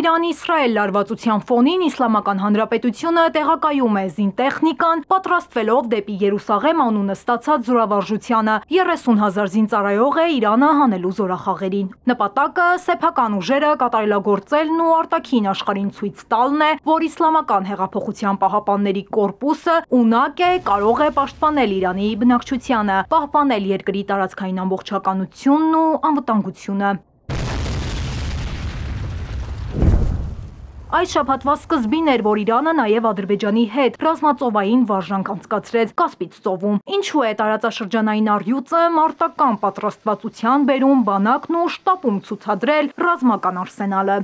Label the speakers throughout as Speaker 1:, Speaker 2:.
Speaker 1: Իրան-Իսրայել լարվածության ֆոնին Իսլամական Հանրապետությունը տեղակայում է զինտեխնիկան, պատրաստվելով դեպի Երուսաղեմ անունը ստացած զորավարժությանը 30.000 զինծառայող է Իրանը հանելու զորախաղերին։ Նպատակը սեփական ուժերը կատարելագործելն ու արտաքին աշխարհին ցույց տալն է, որ Իսլամական հեղափոխության պահապանների կորպուսը ունակ է, կարող է պաշտպանել Իրանի բնակչությանը, պահպանել երկրի տարածքային ամբողջականությունն ու անվտանգությունը։ Այս շաբաթվա սկզբին էր, որ Իրանը նաև Ադրբեջանի հետ ռազմածովային վարժանք անցկացրեց Կասպից ծովում։ Ինչու է տարածաշրջանային արյուծը մարտական պատրաստվածության բերում բանակն ու շտապում ցուցադրել ռազմական արսենալը։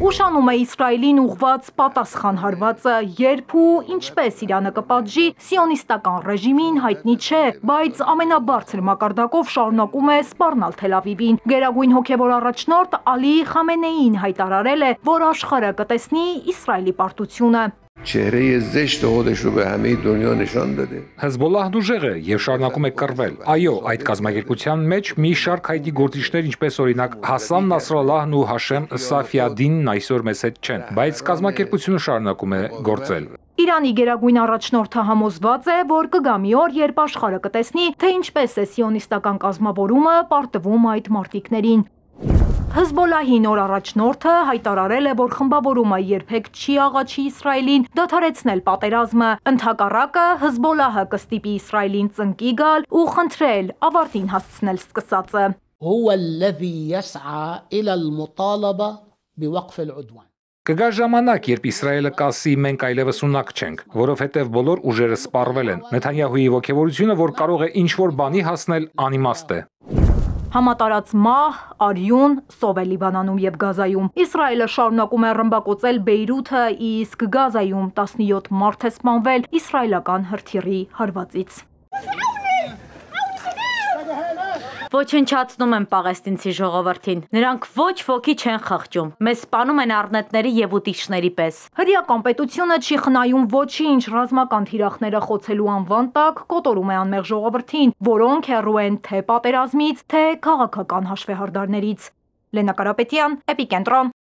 Speaker 1: Ուշանում է Իսրայելին ուղված պատասխան հարվածը, երբ ու ինչպես Իրանը կպատժի սիոնիստական ռեժիմին հայտնի չէ, բայց ամենաբարձր մակարդակով շարունակում է սպառնալ Թել Ավիվին։ Գերագույն հոգևոր առաջնորդ Ալի Խամենեին հայտարարել է, որ աշխարհը կտեսնի Իսրայելի պարտությունը։
Speaker 2: Չեհրեյե զեշտ հողոդեշով է համի դոնյո նշան դդե։ Հզբոլահն ուժեղ է եւ շարունակում է կռվել։ Այո, այդ կազմակերպության մեջ մի շարք հայդի գործիչներ, ինչպես օրինակ Հասան Նասրալլահն ու Հաշեմ Սաֆիադինն այսօր մեզ հետ չեն, բայց կազմակերպությունը շարունակում է գործել։
Speaker 1: Իրանի գերագույն առաջնորդը համոզված է, որ կգա մի օր, երբ աշխարհը կտեսնի, թե ինչպես է սիոնիստական կազմավորումը պարտվում այդ մարտիկներին։ Հզբոլահի նոր առաջնորդը հայտարարել է, որ խմբավորումը երբեք չի աղաչի Իսրայելին դադարեցնել պատերազմը։ Ընթակառակը Հզբոլահը կստիպի Իսրայելին ծնկի գալ ու խնդրել ավարտին հասցնել սկսածը։ هو الذي يسعى الى المطالبه
Speaker 2: بوقف العدوان Կգա ժամանակ, երբ Իսրայելը կասի մենք այլևս ունակ չենք, որովհետև բոլոր ուժերը սպառվել են։ Նեթանյահուի ողջավորությունը, որ կարող է ինչ-որ բանի հասնել, անիմաստ է։
Speaker 1: Համատարած մահ, արյուն, սով է լիբանանում և գազայում։ Իսրայելը շարունակում է ռմբակոցել բեիրութը, իսկ գազայում 17 մարդ է սպանվել իսրայելական հրթիրի հարվածից։ Ոչնչացնում են Պաղեստինցի ժողովրդին։ Նրանք ոչ ոքի չեն խղճում։ Մեզ սպանում են առնետների եւ ուտիչների պես։ Հրյա կոմպետությունը չի խնայում ոչինչ ռազմական թիրախները խոցելու անվան տակ կոտորում է անմեղ ժողովրդին, որոնք հեռու են թե պատերազմից, թե քաղաքական հաշվեհարդարներից։ Լենա Կարապետյան, Էպիկենտրոն,